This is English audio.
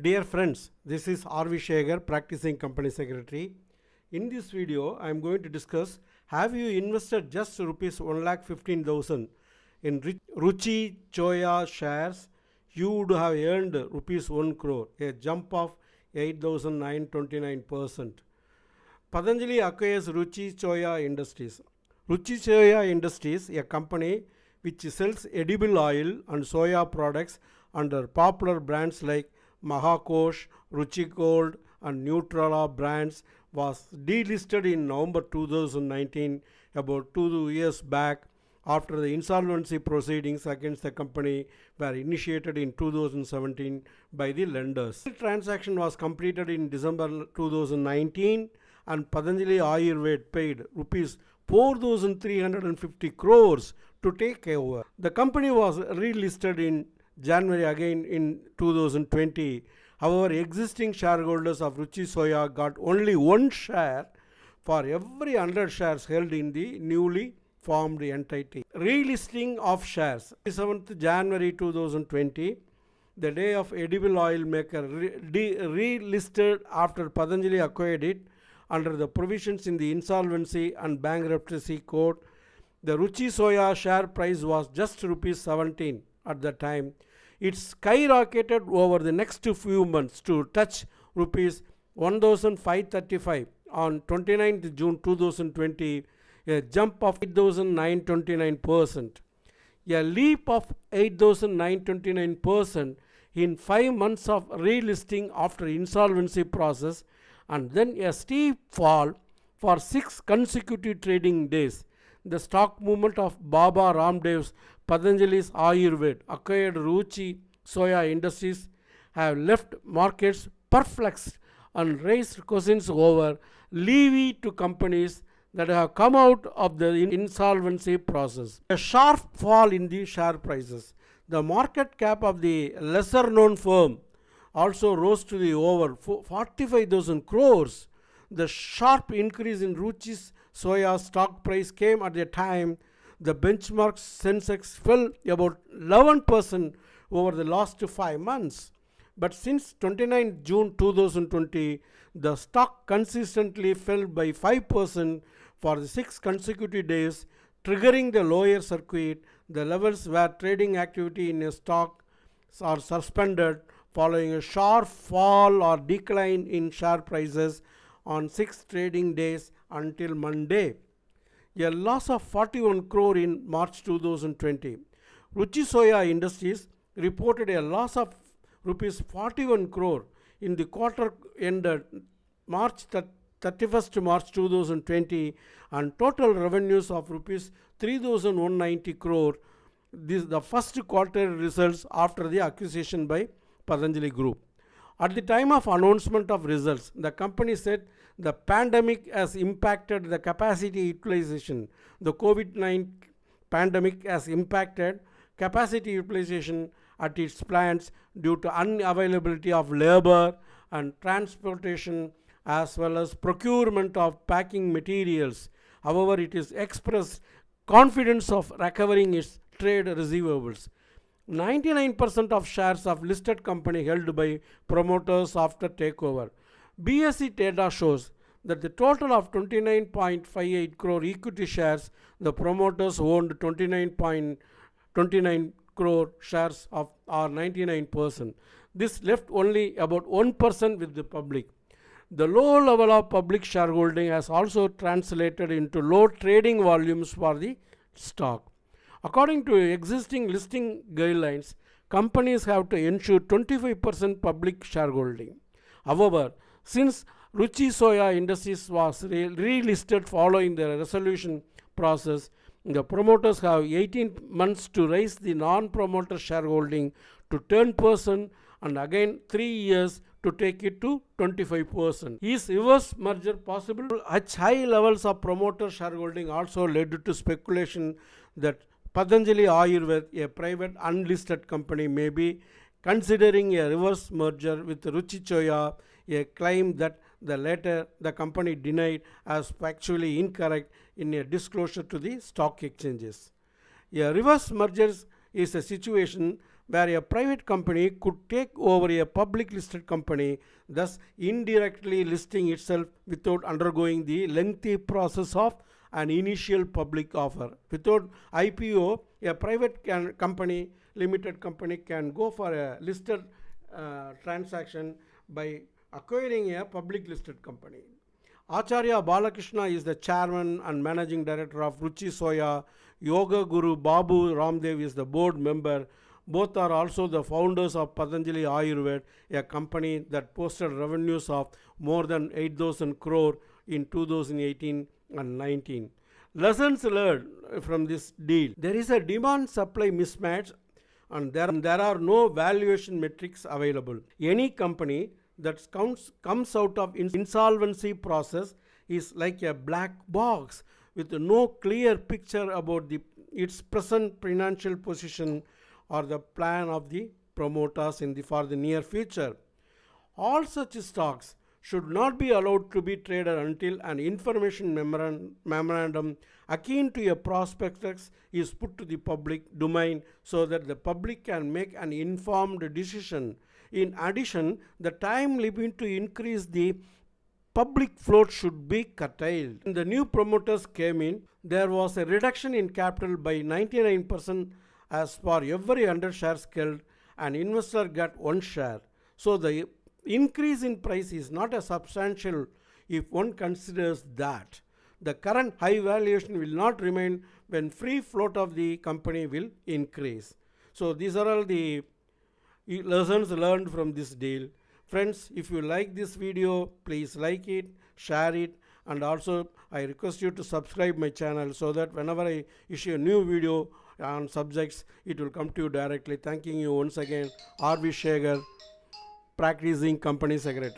Dear friends, this is R.V. Shagar, practicing company secretary. In this video, I am going to discuss have you invested just rupees 1,15,000 in Ruchi Choya shares? You would have earned rupees 1 crore, a jump of 8,929%. Patanjali acquires Ruchi Choya Industries. Ruchi Choya Industries, a company which sells edible oil and soya products under popular brands like Mahakosh, Ruchi Gold, and Nutrala brands was delisted in November 2019 about two years back after the insolvency proceedings against the company were initiated in 2017 by the lenders. The transaction was completed in December 2019 and Patanjali Ayurved paid rupees 4,350 crores to take over. The company was relisted in January again in 2020. However, existing shareholders of Ruchi Soya got only one share for every 100 shares held in the newly formed entity. Relisting of shares. 7th January 2020, the day of edible oil maker relisted listed after Padanjali acquired it under the provisions in the insolvency and bankruptcy code. The Ruchi Soya share price was just rupees 17 at the time, it skyrocketed over the next few months to touch rupees 1535 on 29th June 2020, a jump of 8,929%, a leap of 8,929% in 5 months of relisting after insolvency process and then a steep fall for 6 consecutive trading days. The stock movement of Baba Ramdev's Patanjali's Ayurved, acquired Ruchi soya industries have left markets perplexed and raised questions over levy to companies that have come out of the insolvency process. A sharp fall in the share prices. The market cap of the lesser known firm also rose to the over 45,000 crores. The sharp increase in Ruchi's soya stock price came at a time the benchmark Sensex fell about 11% over the last five months. But since 29 June 2020, the stock consistently fell by 5% for the six consecutive days, triggering the lower circuit, the levels where trading activity in a stock are suspended following a sharp fall or decline in share prices on six trading days until Monday a loss of 41 crore in March 2020. Ruchi Soya Industries reported a loss of rupees 41 crore in the quarter ended March 31st March 2020 and total revenues of rupees 3190 crore this the first quarter results after the acquisition by Patanjali Group. At the time of announcement of results, the company said the pandemic has impacted the capacity utilization. The COVID-19 pandemic has impacted capacity utilization at its plants due to unavailability of labor and transportation as well as procurement of packing materials. However, it is expressed confidence of recovering its trade receivables. 99% of shares of listed company held by promoters after takeover. BSE data shows that the total of 29.58 crore equity shares, the promoters owned 29.29 crore shares of or 99%. This left only about 1% with the public. The low level of public shareholding has also translated into low trading volumes for the stock. According to existing listing guidelines, companies have to ensure 25% public shareholding. However, since Ruchi Soya Industries was re relisted following the resolution process, the promoters have 18 months to raise the non-promoter shareholding to 10% and again 3 years to take it to 25%. Is reverse merger possible? high levels of promoter shareholding also led to speculation that Patanjali Ayurved, a private unlisted company, may be considering a reverse merger with Ruchi Choya. a claim that the latter the company denied as factually incorrect in a disclosure to the stock exchanges. A reverse merger is a situation where a private company could take over a public listed company, thus indirectly listing itself without undergoing the lengthy process of an initial public offer. Without IPO, a private can, company, limited company can go for a listed uh, transaction by acquiring a public listed company. Acharya Balakrishna is the chairman and managing director of Ruchi Soya. Yoga Guru Babu Ramdev is the board member. Both are also the founders of Patanjali Ayurved, a company that posted revenues of more than 8,000 crore in 2018 and 19. Lessons learned from this deal. There is a demand supply mismatch and there, there are no valuation metrics available. Any company that comes, comes out of insolvency process is like a black box with no clear picture about the, its present financial position or the plan of the promoters in the, for the near future. All such stocks should not be allowed to be traded until an information memorandum akin to a prospectus is put to the public domain so that the public can make an informed decision. In addition, the time limit to increase the public float should be curtailed. When the new promoters came in, there was a reduction in capital by 99% as for every 100 shares held, an investor got one share. So the increase in price is not a substantial if one considers that the current high valuation will not remain when free float of the company will increase. So these are all the lessons learned from this deal. Friends, if you like this video, please like it, share it and also I request you to subscribe my channel so that whenever I issue a new video on subjects, it will come to you directly. Thanking you once again, R.V. Shagar, practicing company secretary.